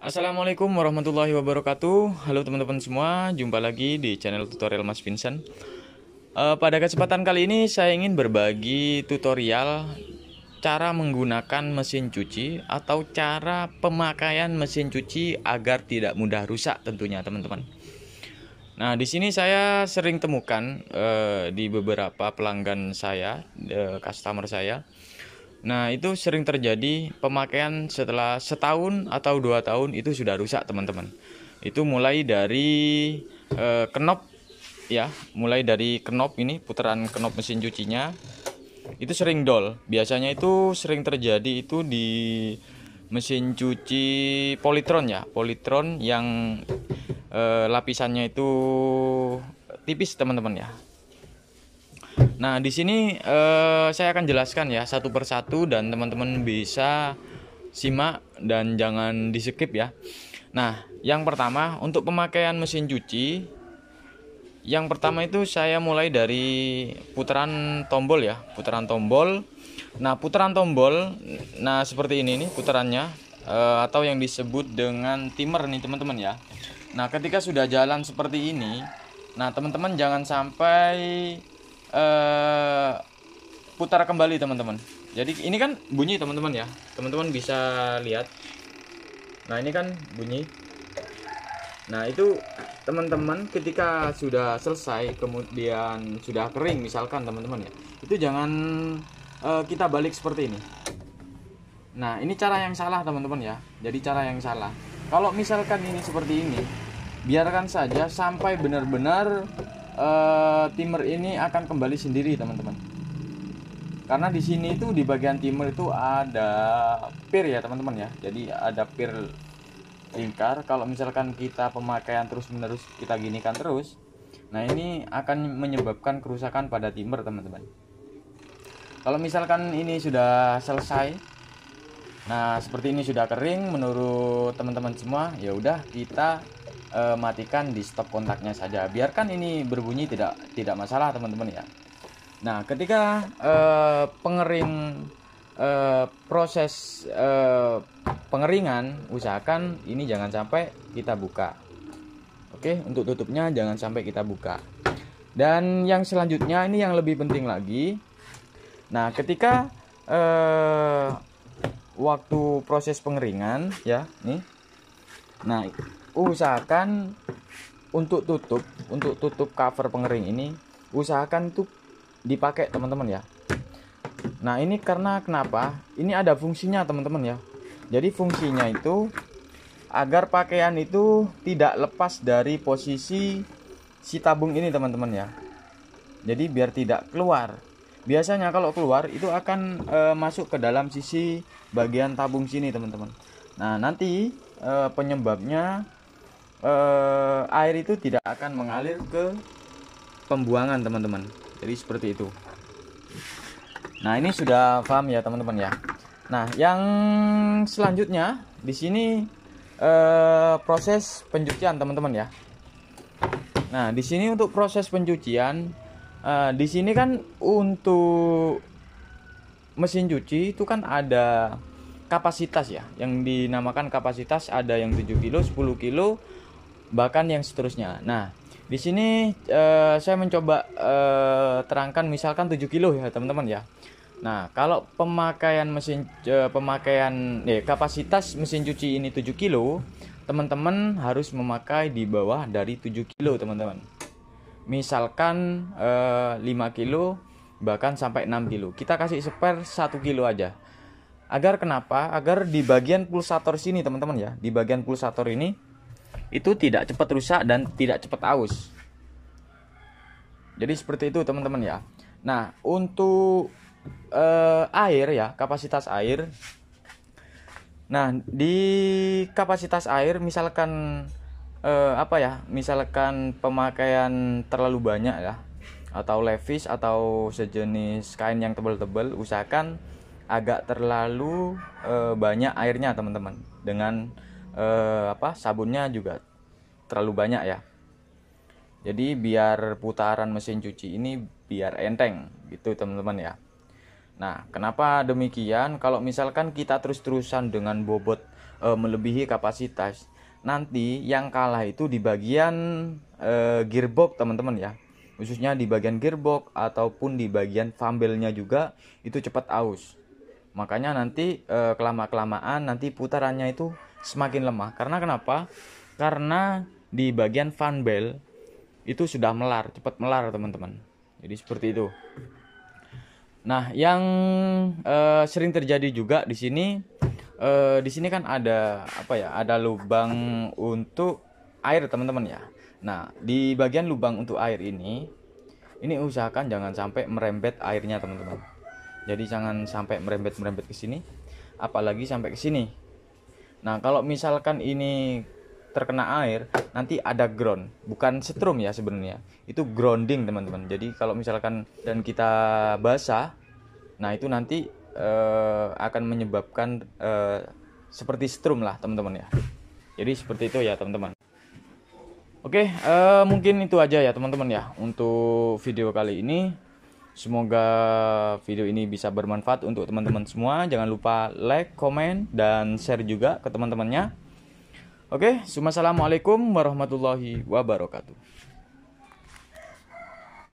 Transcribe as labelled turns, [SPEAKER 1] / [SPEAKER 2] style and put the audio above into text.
[SPEAKER 1] Assalamualaikum warahmatullahi wabarakatuh Halo teman-teman semua Jumpa lagi di channel tutorial Mas Vincent uh, Pada kesempatan kali ini Saya ingin berbagi tutorial Cara menggunakan mesin cuci Atau cara pemakaian mesin cuci Agar tidak mudah rusak tentunya teman-teman Nah di sini saya sering temukan uh, Di beberapa pelanggan saya uh, Customer saya Nah itu sering terjadi pemakaian setelah setahun atau dua tahun itu sudah rusak teman-teman. Itu mulai dari e, kenop ya, mulai dari kenop ini putaran kenop mesin cucinya itu sering dol. Biasanya itu sering terjadi itu di mesin cuci politron ya, politron yang e, lapisannya itu tipis teman-teman ya, Nah, di sini uh, saya akan jelaskan ya satu persatu dan teman-teman bisa simak dan jangan di skip ya. Nah, yang pertama untuk pemakaian mesin cuci, yang pertama itu saya mulai dari putaran tombol ya, putaran tombol. Nah, putaran tombol, nah seperti ini nih putarannya uh, atau yang disebut dengan timer nih teman-teman ya. Nah, ketika sudah jalan seperti ini, nah teman-teman jangan sampai uh, eh, putar kembali teman-teman jadi ini kan bunyi teman-teman ya teman-teman bisa lihat nah ini kan bunyi nah itu teman-teman ketika sudah selesai kemudian sudah kering misalkan teman-teman ya itu jangan uh, kita balik seperti ini nah ini cara yang salah teman-teman ya jadi cara yang salah kalau misalkan ini seperti ini biarkan saja sampai benar-benar uh, timer ini akan kembali sendiri teman-teman karena di sini itu di bagian timer itu ada pir ya teman-teman ya jadi ada pir lingkar kalau misalkan kita pemakaian terus menerus kita ginikan terus nah ini akan menyebabkan kerusakan pada timer teman-teman kalau misalkan ini sudah selesai nah seperti ini sudah kering menurut teman-teman semua ya udah kita uh, matikan di stop kontaknya saja biarkan ini berbunyi tidak tidak masalah teman-teman ya nah ketika uh, eh, pengering uh, eh, proses uh, pengeringan usahakan ini jangan sampai kita buka oke untuk tutupnya jangan sampai kita buka dan yang selanjutnya ini yang lebih penting lagi nah ketika uh, waktu proses pengeringan ya nih nah usahakan untuk tutup untuk tutup cover pengering ini usahakan tuh dipakai teman-teman ya nah ini karena kenapa ini ada fungsinya teman-teman ya jadi fungsinya itu agar pakaian itu tidak lepas dari posisi si tabung ini teman-teman ya jadi biar tidak keluar biasanya kalau keluar itu akan e, masuk ke dalam sisi bagian tabung sini teman-teman nah nanti e, penyebabnya eh, air itu tidak akan mengalir ke pembuangan teman-teman jadi seperti itu nah ini sudah paham ya teman-teman ya nah yang selanjutnya di sini eh, proses pencucian teman-teman ya nah di sini untuk proses pencucian eh, di sini kan untuk mesin cuci itu kan ada kapasitas ya yang dinamakan kapasitas ada yang 7 kilo 10 kilo bahkan yang seterusnya. Nah, di sini uh, saya mencoba uh, terangkan misalkan 7 kilo ya teman-teman ya nah kalau pemakaian mesin uh, pemakaian eh, kapasitas mesin cuci ini 7 kilo teman-teman harus memakai di bawah dari 7 kilo teman-teman misalkan uh, 5 kilo bahkan sampai 6 kilo kita kasih spare 1 kilo aja agar kenapa agar di bagian pulsator sini teman-teman ya di bagian pulsator ini itu tidak cepat rusak dan tidak cepat aus. Jadi seperti itu teman-teman ya. Nah, untuk uh, air ya, kapasitas air. Nah, di kapasitas air misalkan uh, apa ya? Misalkan pemakaian terlalu banyak ya atau levis atau sejenis kain yang tebal-tebal usahakan agak terlalu uh, banyak airnya teman-teman dengan eh, apa sabunnya juga terlalu banyak ya jadi biar putaran mesin cuci ini biar enteng gitu teman-teman ya nah kenapa demikian kalau misalkan kita terus-terusan dengan bobot e, melebihi kapasitas nanti yang kalah itu di bagian e, gearbox teman-teman ya khususnya di bagian gearbox ataupun di bagian fumble-nya juga itu cepat aus makanya nanti eh, kelama kelamaan nanti putarannya itu semakin lemah karena kenapa karena di bagian fan bell itu sudah melar cepat melar teman-teman jadi seperti itu nah yang eh, sering terjadi juga di sini eh, di sini kan ada apa ya ada lubang untuk air teman-teman ya nah di bagian lubang untuk air ini ini usahakan jangan sampai merembet airnya teman-teman jadi jangan sampai merembet-merembet ke sini apalagi sampai ke sini nah kalau misalkan ini terkena air nanti ada ground bukan setrum ya sebenarnya itu grounding teman-teman jadi kalau misalkan dan kita basah nah itu nanti uh, akan menyebabkan uh, seperti setrum lah teman-teman ya jadi seperti itu ya teman-teman oke uh, mungkin itu aja ya teman-teman ya untuk video kali ini Semoga video ini bisa bermanfaat untuk teman-teman semua. Jangan lupa like, komen, dan share juga ke teman-temannya. Oke, Assalamualaikum warahmatullahi wabarakatuh.